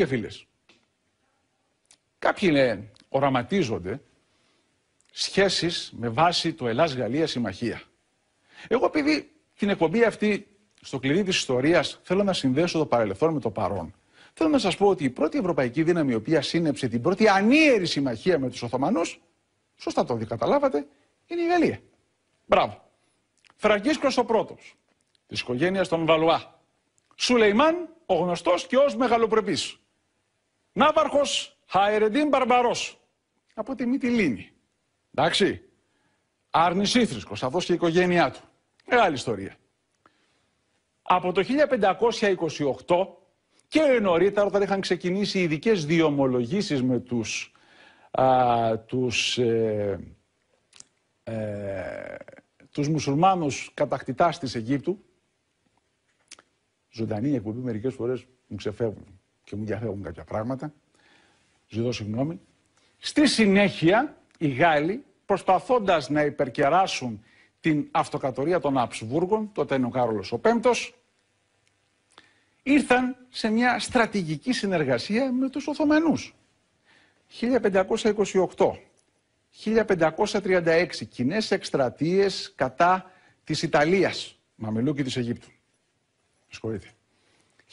και φίλες. Κάποιοι λένε οραματίζονται σχέσεις με βάση το Ελλάς-Γαλλία συμμαχία. Εγώ επειδή την εκπομπή αυτή στο κλειδί της ιστορίας θέλω να συνδέσω το παρελθόν με το παρόν. Θέλω να σας πω ότι η πρώτη ευρωπαϊκή δύναμη η οποία σύνεψε την πρώτη ανίερη συμμαχία με τους Οθωμανούς, σωστά το καταλάβατε, είναι η Γαλλία. Μπράβο. Φραγκίσκος ο πρώτος, της οικογένειας των Βαλουά. Σουλεϊμάν, ο γνωστός και ως μεγαλοπρεπής. Ναύαρχος Χαϊρεντίν Μπαρμπαρός. Από τη Μυτιλίνη. Εντάξει. άρνησή Ήθρησκος, αυτός και η οικογένειά του. Μεγάλη ιστορία. Από το 1528 και νωρίτερα όταν είχαν ξεκινήσει οι ειδικές διομολογήσεις με τους, α, τους, ε, ε, τους μουσουλμάνους κατακτητάς της Αιγύπτου, ζωντανή εκπομπή μερικές φορές μου ξεφεύγουν και μου διαφεύγουν κάποια πράγματα. Ζητώ συγγνώμη. Στη συνέχεια, οι Γάλλοι, προσπαθώντας να υπερκεράσουν την αυτοκατορία των Αψβούργων, τότε είναι ο Κάρολος ο ήρθαν σε μια στρατηγική συνεργασία με τους Οθωμανούς. 1528, 1536, κοινέ εκστρατείες κατά της Ιταλίας, Μαμελούκη και της Αιγύπτου. Συγχωρείτε.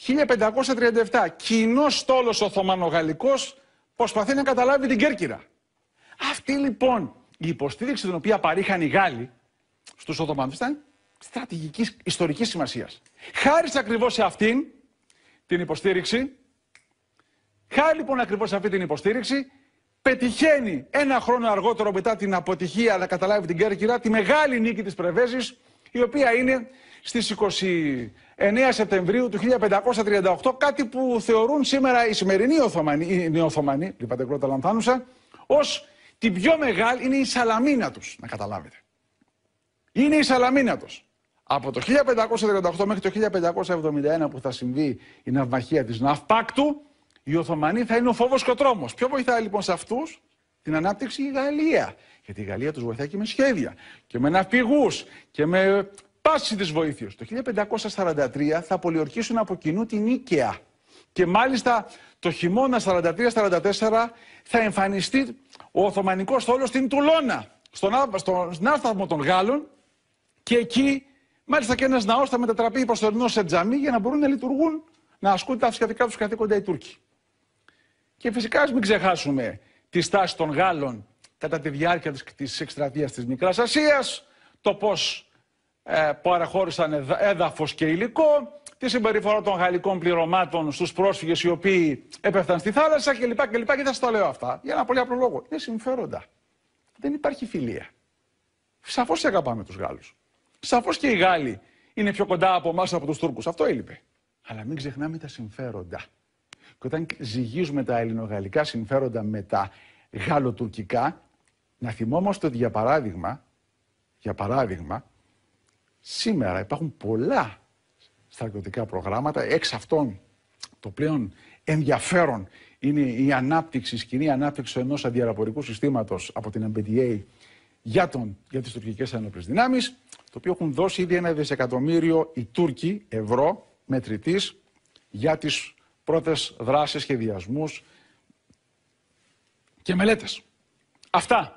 1537, κοινός στόλος Οθωμανογαλλικό προσπαθεί να καταλάβει την Κέρκυρα. Αυτή λοιπόν η υποστήριξη την οποία παρήχαν οι Γάλλοι στους Οθωμανούς ήταν στρατηγικής ιστορικής σημασίας. Χάρη ακριβώς σε αυτήν την υποστήριξη, χάρη λοιπόν ακριβώς σε αυτή την υποστήριξη, πετυχαίνει ένα χρόνο αργότερο μετά την αποτυχία να καταλάβει την Κέρκυρα τη μεγάλη νίκη της Πρεβέζης, η οποία είναι στις 29 Σεπτεμβρίου του 1538, κάτι που θεωρούν σήμερα οι σημερινοί Οθωμανοί, οι Οθωμανοί, δεν κρότα λανθάνουσα, ως την πιο μεγάλη είναι η σαλαμίνα τους, να καταλάβετε. Είναι η σαλαμίνα τους. Από το 1538 μέχρι το 1571 που θα συμβεί η ναυμαχία της Ναυπάκτου, οι Οθωμανοί θα είναι ο φόβος και ο τρόμος. Ποιο βοηθάει λοιπόν σε αυτούς την ανάπτυξη η Γαλλία. Γιατί η Γαλλία τους βοηθάει και με σχέδια και με ναυπηγούς και με σπάσει της Το 1543 θα πολιορκήσουν από κοινού την Νίκαια. Και μάλιστα το χειμώνα 43-44 θα εμφανιστεί ο Οθωμανικός θόλος στην Τουλώνα, στον, στον άσταθμο των Γάλλων και εκεί μάλιστα και ένας ναός θα μετατραπεί προσωρινό σε τζαμί για να μπορούν να λειτουργούν, να ασκούν τα αυσιατικά τους καθήκοντα οι Τούρκοι. Και φυσικά ας μην ξεχάσουμε τη στάση των Γάλλων κατά τη διάρκεια της, της εκστρατείας της Μικράς το πώς. Ε, παραχώρησαν έδαφος και υλικό, τη συμπεριφορά των γαλλικών πληρωμάτων στους πρόσφυγες οι οποίοι έπεφταν στη θάλασσα κλπ. Και, Και θα σας τα λέω αυτά. Για ένα πολύ απλό λόγο. Είναι συμφέροντα. Δεν υπάρχει φιλία. Σαφώς και αγαπάμε τους Γάλλους. Σαφώς και οι Γάλλοι είναι πιο κοντά από εμάς από τους Τούρκους. Αυτό έλειπε. Αλλά μην ξεχνάμε τα συμφέροντα. Και όταν ζυγίζουμε τα ελληνογαλλικά συμφέροντα με τα γαλλοτουρκικά, να θυμόμαστε ότι για παράδειγμα, για παράδειγμα, Σήμερα υπάρχουν πολλά στρατιωτικά προγράμματα, εξ αυτών το πλέον ενδιαφέρον είναι η ανάπτυξη, η σκηνή ανάπτυξη ενός αντιαραπορικού συστήματος από την MBDA για, τον, για τις τουρκικές ένοπλε δυνάμεις, το οποίο έχουν δώσει ήδη ένα δισεκατομμύριο οι Τούρκοι ευρώ μετρητής για τις πρώτες δράσεις, σχεδιασμούς και μελέτες. Αυτά.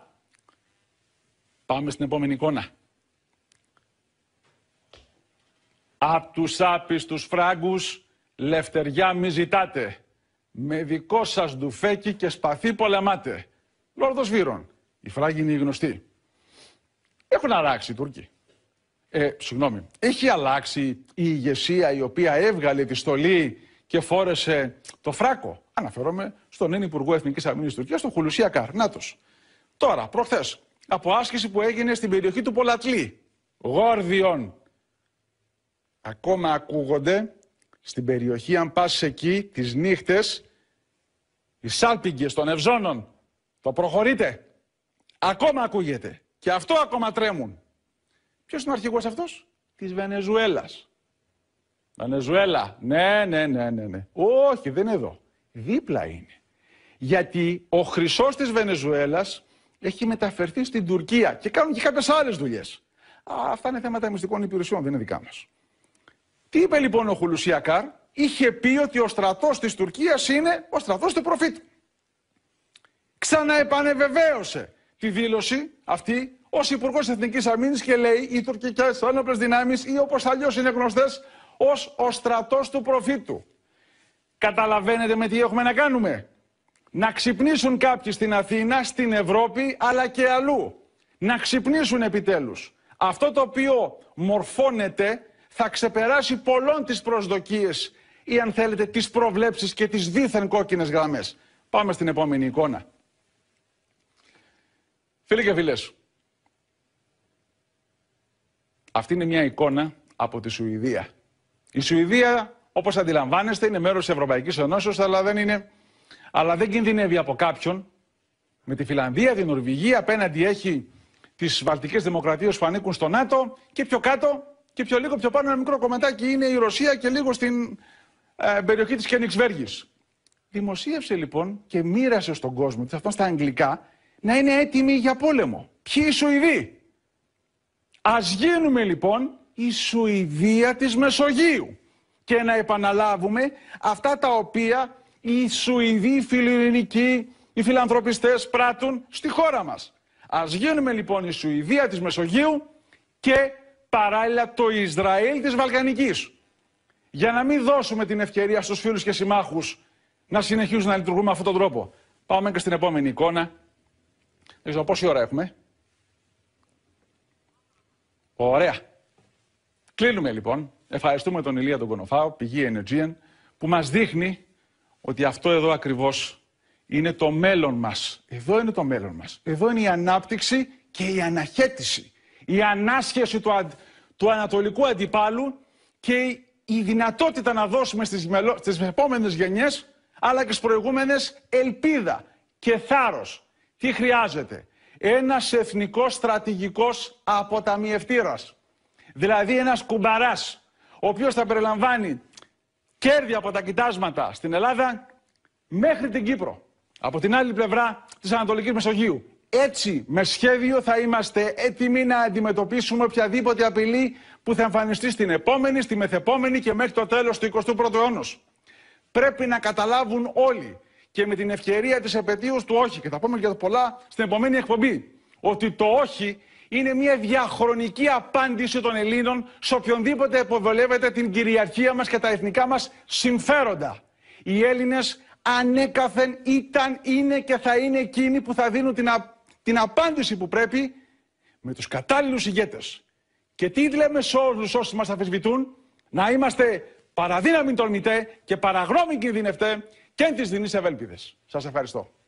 Πάμε στην επόμενη εικόνα. Απ' τους άπιστους φράγκους λευτεριά μη ζητάτε. Με δικό σας ντουφέκι και σπαθί πολεμάτε. Λόρδος Βύρον. Η φράγκη είναι η γνωστή. Έχουν αλλάξει οι Τούρκοι. Ε, συγγνώμη. Έχει αλλάξει η ηγεσία η οποία έβγαλε τη στολή και φόρεσε το φράκο. Αναφέρομαι στον νέο Υπουργό Εθνικής Αμήνη Τουρκίας, τον Χουλουσία Καρνάτος. Τώρα, προχθές, από άσκηση που έγινε στην περιοχή του Πολατλή, Γόρδιον, ακόμα ακούγονται στην περιοχή, αν πας εκεί, τις νύχτες, οι σάλπιγγες των ευζώνων. Το προχωρείτε. Ακόμα ακούγεται. Και αυτό ακόμα τρέμουν. Ποιος είναι ο αρχηγός αυτός? Της Βενεζουέλας. Βενεζουέλα. Ναι, ναι, ναι, ναι, ναι. Όχι, δεν είναι εδώ. Δίπλα είναι. Γιατί ο χρυσός της Βενεζουέλας έχει μεταφερθεί στην Τουρκία και κάνουν και κάποιες άλλες δουλειές. αυτά είναι θέματα μυστικών υπηρεσιών, δεν είναι δικά μας. Τι είπε λοιπόν ο Χουλουσιακάρ, είχε πει ότι ο στρατός της Τουρκίας είναι ο στρατός του Προφήτου. Ξαναεπανεβεβαίωσε τη δήλωση αυτή ως Υπουργός Εθνικής Αμήνης και λέει οι τουρκικές ένοπλες δυνάμεις ή όπως αλλιώς είναι γνωστές ως ο στρατός του προφήτου. Καταλαβαίνετε με τι έχουμε να κάνουμε. Να ξυπνήσουν κάποιοι στην Αθήνα, στην Ευρώπη αλλά και αλλού. Να ξυπνήσουν επιτέλους. Αυτό το οποίο μορφώνεται θα ξεπεράσει πολλών τις προσδοκίες ή αν θέλετε τις προβλέψεις και τις δίθεν κόκκινες γραμμές. Πάμε στην επόμενη εικόνα. Φίλοι και φίλες, αυτή είναι μια εικόνα από τη Σουηδία. Η Σουηδία, όπως αντιλαμβάνεστε, είναι μέρος της Ευρωπαϊκής Ενώσεως, αλλά δεν, είναι, αλλά δεν κινδυνεύει από κάποιον. Με τη Φιλανδία, την Νορβηγία, απέναντι έχει τις βαλτικές δημοκρατίες που ανήκουν στο ΝΑΤΟ και πιο κάτω και πιο λίγο πιο πάνω ένα μικρό κομματάκι είναι η Ρωσία και λίγο στην ε, περιοχή της Κένιξβέργης. Δημοσίευσε λοιπόν και μοίρασε στον κόσμο, θα στα αγγλικά, να είναι έτοιμοι για πόλεμο. Ποιοι οι Σουηδοί. Ας γίνουμε λοιπόν η Σουηδία της Μεσογείου και να επαναλάβουμε αυτά τα οποία οι Σουηδοί φιλιρινικοί, οι φιλανθρωπιστές πράττουν στη χώρα μας. Ας γίνουμε λοιπόν η Σουηδία της Μεσογείου και παράλληλα το Ισραήλ της Βαλκανικής. Για να μην δώσουμε την ευκαιρία στους φίλους και συμμάχους να συνεχίζουν να λειτουργούμε με αυτόν τον τρόπο. Πάμε και στην επόμενη εικόνα. Δεν ξέρω πόση ώρα έχουμε. Ωραία. Κλείνουμε λοιπόν. Ευχαριστούμε τον Ηλία τον Κονοφάο, πηγή Ενεργεία, που μας δείχνει ότι αυτό εδώ ακριβώς είναι το μέλλον μας. Εδώ είναι το μέλλον μας. Εδώ είναι η ανάπτυξη και η αναχέτηση η ανάσχεση του, ανατολικού αντιπάλου και η δυνατότητα να δώσουμε στις, μελο, στις επόμενες γενιές αλλά και στις προηγούμενες ελπίδα και θάρρος. Τι χρειάζεται. Ένας εθνικός στρατηγικός αποταμιευτήρας. Δηλαδή ένας κουμπαράς, ο οποίος θα περιλαμβάνει κέρδη από τα κοιτάσματα στην Ελλάδα μέχρι την Κύπρο. Από την άλλη πλευρά της Ανατολικής Μεσογείου. Έτσι, με σχέδιο θα είμαστε έτοιμοι να αντιμετωπίσουμε οποιαδήποτε απειλή που θα εμφανιστεί στην επόμενη, στη μεθεπόμενη και μέχρι το τέλος του 21ου αιώνα. Πρέπει να καταλάβουν όλοι και με την ευκαιρία της επαιτίου του όχι, και θα πούμε για το πολλά στην επόμενη εκπομπή, ότι το όχι είναι μια διαχρονική απάντηση των Ελλήνων σε οποιονδήποτε υποβολεύεται την κυριαρχία μας και τα εθνικά μας συμφέροντα. Οι Έλληνες ανέκαθεν ήταν, είναι και θα είναι εκείνοι που θα δίνουν την απάντηση την απάντηση που πρέπει με τους κατάλληλους ηγέτες. Και τι λέμε σε όλους όσοι μας αφισβητούν, να είμαστε παραδύναμοι τολμητέ και παραγνώμοι κινδυνευτέ και τις δινείς ευέλπιδες. Σας ευχαριστώ.